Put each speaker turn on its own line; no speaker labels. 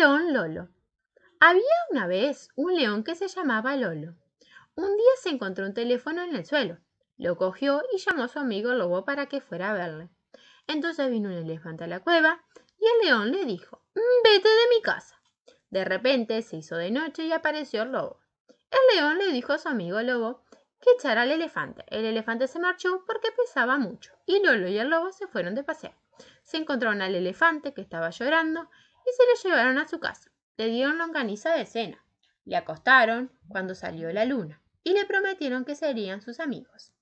león Lolo. Había una vez un león que se llamaba Lolo. Un día se encontró un teléfono en el suelo. Lo cogió y llamó a su amigo Lobo para que fuera a verle. Entonces vino un elefante a la cueva y el león le dijo, mm, vete de mi casa. De repente se hizo de noche y apareció el lobo. El león le dijo a su amigo Lobo que echara al elefante. El elefante se marchó porque pesaba mucho y Lolo y el lobo se fueron de pasear. Se encontraron al elefante que estaba llorando y se lo llevaron a su casa. Le dieron longaniza de cena, le acostaron cuando salió la luna y le prometieron que serían sus amigos.